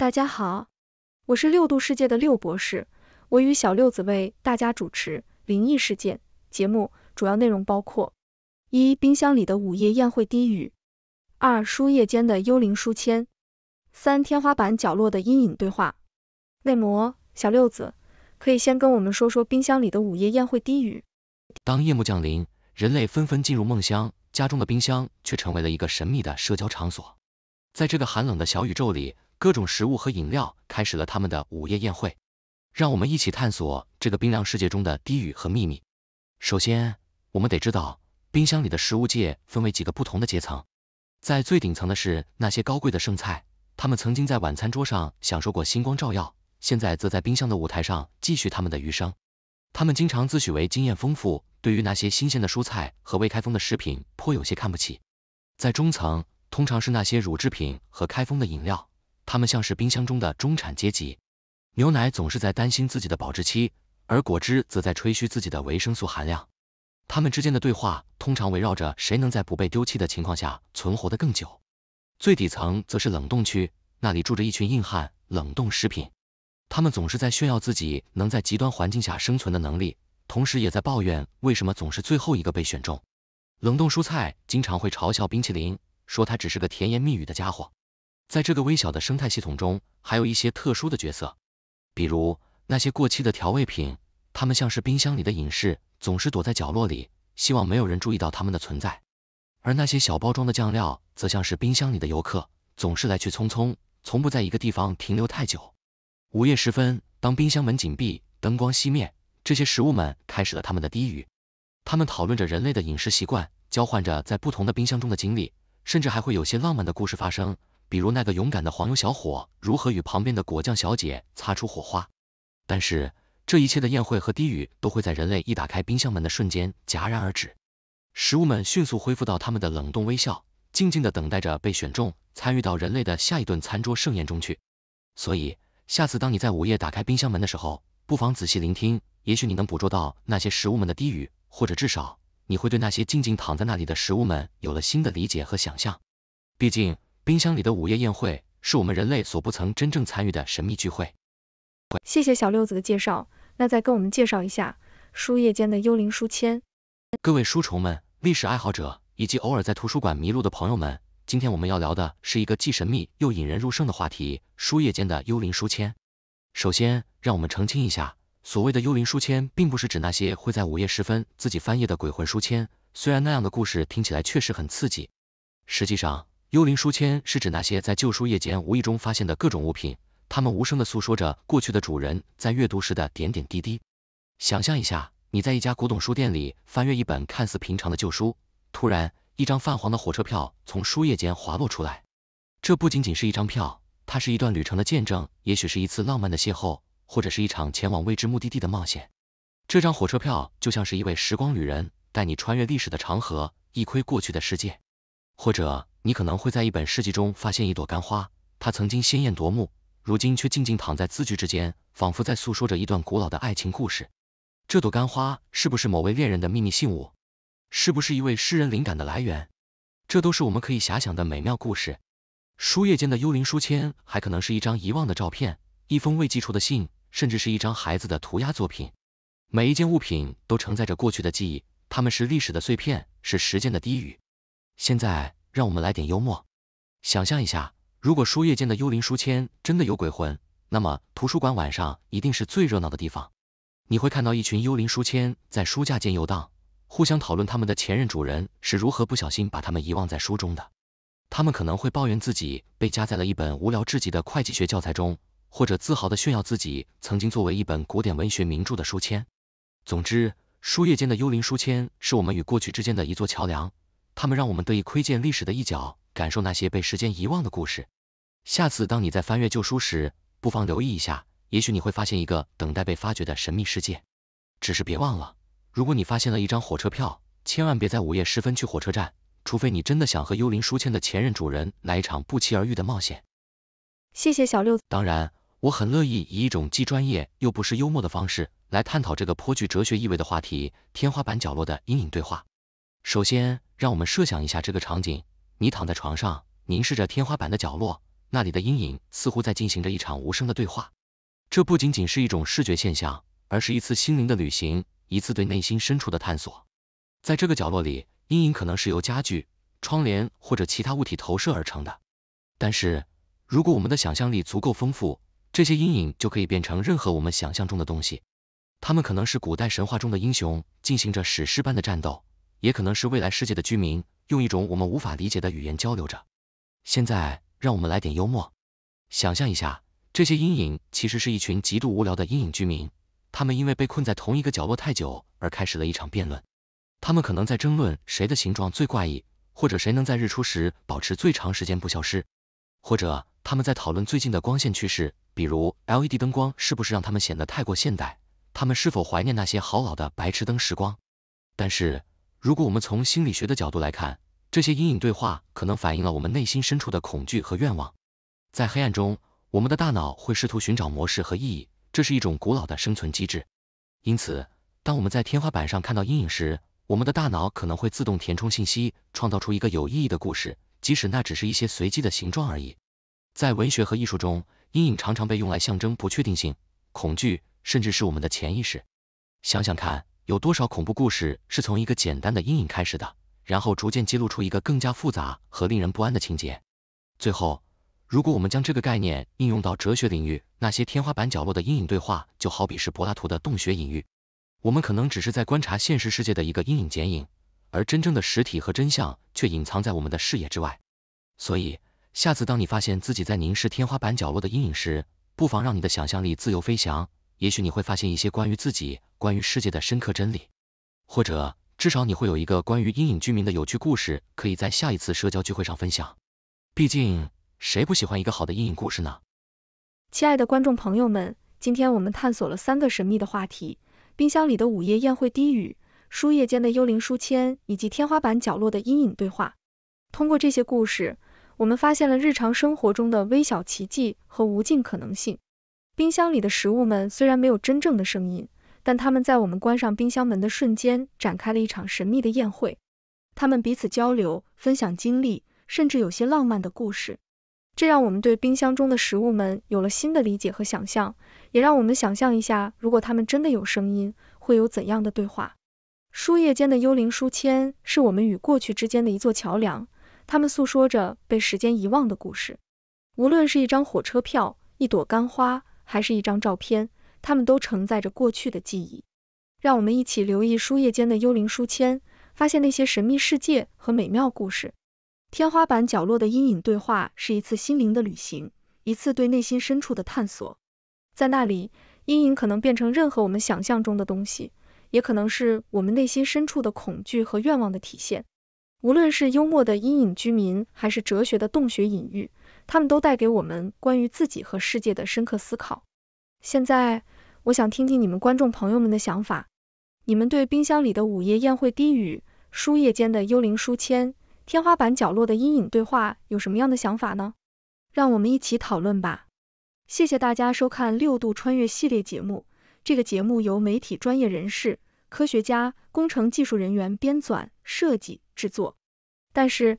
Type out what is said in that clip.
大家好，我是六度世界的六博士，我与小六子为大家主持灵异事件节目，主要内容包括：一、冰箱里的午夜宴会低语；二、书页间的幽灵书签；三、天花板角落的阴影对话。内膜小六子，可以先跟我们说说冰箱里的午夜宴会低语。当夜幕降临，人类纷纷进入梦乡，家中的冰箱却成为了一个神秘的社交场所，在这个寒冷的小宇宙里。各种食物和饮料开始了他们的午夜宴会，让我们一起探索这个冰凉世界中的低语和秘密。首先，我们得知道冰箱里的食物界分为几个不同的阶层。在最顶层的是那些高贵的剩菜，他们曾经在晚餐桌上享受过星光照耀，现在则在冰箱的舞台上继续他们的余生。他们经常自诩为经验丰富，对于那些新鲜的蔬菜和未开封的食品颇有些看不起。在中层，通常是那些乳制品和开封的饮料。他们像是冰箱中的中产阶级，牛奶总是在担心自己的保质期，而果汁则在吹嘘自己的维生素含量。他们之间的对话通常围绕着谁能在不被丢弃的情况下存活的更久。最底层则是冷冻区，那里住着一群硬汉冷冻食品，他们总是在炫耀自己能在极端环境下生存的能力，同时也在抱怨为什么总是最后一个被选中。冷冻蔬菜经常会嘲笑冰淇淋，说它只是个甜言蜜语的家伙。在这个微小的生态系统中，还有一些特殊的角色，比如那些过期的调味品，它们像是冰箱里的隐士，总是躲在角落里，希望没有人注意到它们的存在；而那些小包装的酱料，则像是冰箱里的游客，总是来去匆匆，从不在一个地方停留太久。午夜时分，当冰箱门紧闭，灯光熄灭，这些食物们开始了他们的低语，他们讨论着人类的饮食习惯，交换着在不同的冰箱中的经历，甚至还会有些浪漫的故事发生。比如那个勇敢的黄油小伙如何与旁边的果酱小姐擦出火花，但是这一切的宴会和低语都会在人类一打开冰箱门的瞬间戛然而止，食物们迅速恢复到他们的冷冻微笑，静静的等待着被选中参与到人类的下一顿餐桌盛宴中去。所以，下次当你在午夜打开冰箱门的时候，不妨仔细聆听，也许你能捕捉到那些食物们的低语，或者至少你会对那些静静躺在那里的食物们有了新的理解和想象。毕竟。冰箱里的午夜宴会是我们人类所不曾真正参与的神秘聚会。谢谢小六子的介绍，那再跟我们介绍一下书页间的幽灵书签。各位书虫们、历史爱好者以及偶尔在图书馆迷路的朋友们，今天我们要聊的是一个既神秘又引人入胜的话题——书页间的幽灵书签。首先，让我们澄清一下，所谓的幽灵书签，并不是指那些会在午夜时分自己翻页的鬼魂书签，虽然那样的故事听起来确实很刺激。实际上，幽灵书签是指那些在旧书页间无意中发现的各种物品，它们无声的诉说着过去的主人在阅读时的点点滴滴。想象一下，你在一家古董书店里翻阅一本看似平常的旧书，突然一张泛黄的火车票从书页间滑落出来。这不仅仅是一张票，它是一段旅程的见证，也许是一次浪漫的邂逅，或者是一场前往未知目的地的冒险。这张火车票就像是一位时光旅人，带你穿越历史的长河，一窥过去的世界，或者。你可能会在一本诗集中发现一朵干花，它曾经鲜艳夺目，如今却静静躺在字句之间，仿佛在诉说着一段古老的爱情故事。这朵干花是不是某位恋人的秘密信物？是不是一位诗人灵感的来源？这都是我们可以遐想的美妙故事。书页间的幽灵书签，还可能是一张遗忘的照片，一封未寄出的信，甚至是一张孩子的涂鸦作品。每一件物品都承载着过去的记忆，它们是历史的碎片，是时间的低语。现在。让我们来点幽默，想象一下，如果书页间的幽灵书签真的有鬼魂，那么图书馆晚上一定是最热闹的地方。你会看到一群幽灵书签在书架间游荡，互相讨论他们的前任主人是如何不小心把他们遗忘在书中的。他们可能会抱怨自己被夹在了一本无聊至极的会计学教材中，或者自豪地炫耀自己曾经作为一本古典文学名著的书签。总之，书页间的幽灵书签是我们与过去之间的一座桥梁。他们让我们得以窥见历史的一角，感受那些被时间遗忘的故事。下次当你在翻阅旧书时，不妨留意一下，也许你会发现一个等待被发掘的神秘世界。只是别忘了，如果你发现了一张火车票，千万别在午夜时分去火车站，除非你真的想和幽灵书签的前任主人来一场不期而遇的冒险。谢谢小六。当然，我很乐意以一种既专业又不失幽默的方式来探讨这个颇具哲学意味的话题——天花板角落的阴影对话。首先，让我们设想一下这个场景：你躺在床上，凝视着天花板的角落，那里的阴影似乎在进行着一场无声的对话。这不仅仅是一种视觉现象，而是一次心灵的旅行，一次对内心深处的探索。在这个角落里，阴影可能是由家具、窗帘或者其他物体投射而成的。但是如果我们的想象力足够丰富，这些阴影就可以变成任何我们想象中的东西。它们可能是古代神话中的英雄，进行着史诗般的战斗。也可能是未来世界的居民用一种我们无法理解的语言交流着。现在，让我们来点幽默，想象一下，这些阴影其实是一群极度无聊的阴影居民，他们因为被困在同一个角落太久而开始了一场辩论。他们可能在争论谁的形状最怪异，或者谁能在日出时保持最长时间不消失，或者他们在讨论最近的光线趋势，比如 LED 灯光是不是让他们显得太过现代，他们是否怀念那些好老的白炽灯时光。但是如果我们从心理学的角度来看，这些阴影对话可能反映了我们内心深处的恐惧和愿望。在黑暗中，我们的大脑会试图寻找模式和意义，这是一种古老的生存机制。因此，当我们在天花板上看到阴影时，我们的大脑可能会自动填充信息，创造出一个有意义的故事，即使那只是一些随机的形状而已。在文学和艺术中，阴影常常被用来象征不确定性、恐惧，甚至是我们的潜意识。想想看。有多少恐怖故事是从一个简单的阴影开始的，然后逐渐揭露出一个更加复杂和令人不安的情节？最后，如果我们将这个概念应用到哲学领域，那些天花板角落的阴影对话就好比是柏拉图的洞穴隐喻。我们可能只是在观察现实世界的一个阴影剪影，而真正的实体和真相却隐藏在我们的视野之外。所以，下次当你发现自己在凝视天花板角落的阴影时，不妨让你的想象力自由飞翔。也许你会发现一些关于自己、关于世界的深刻真理，或者至少你会有一个关于阴影居民的有趣故事，可以在下一次社交聚会上分享。毕竟，谁不喜欢一个好的阴影故事呢？亲爱的观众朋友们，今天我们探索了三个神秘的话题：冰箱里的午夜宴会低语、书页间的幽灵书签，以及天花板角落的阴影对话。通过这些故事，我们发现了日常生活中的微小奇迹和无尽可能性。冰箱里的食物们虽然没有真正的声音，但他们在我们关上冰箱门的瞬间展开了一场神秘的宴会。他们彼此交流、分享经历，甚至有些浪漫的故事。这让我们对冰箱中的食物们有了新的理解和想象，也让我们想象一下，如果他们真的有声音，会有怎样的对话？书页间的幽灵书签是我们与过去之间的一座桥梁，他们诉说着被时间遗忘的故事。无论是一张火车票，一朵干花。还是一张照片，它们都承载着过去的记忆。让我们一起留意书页间的幽灵书签，发现那些神秘世界和美妙故事。天花板角落的阴影对话是一次心灵的旅行，一次对内心深处的探索。在那里，阴影可能变成任何我们想象中的东西，也可能是我们内心深处的恐惧和愿望的体现。无论是幽默的阴影居民，还是哲学的洞穴隐喻。他们都带给我们关于自己和世界的深刻思考。现在，我想听听你们观众朋友们的想法，你们对冰箱里的午夜宴会低语、书页间的幽灵书签、天花板角落的阴影对话有什么样的想法呢？让我们一起讨论吧。谢谢大家收看六度穿越系列节目。这个节目由媒体专业人士、科学家、工程技术人员编纂、设计、制作。但是。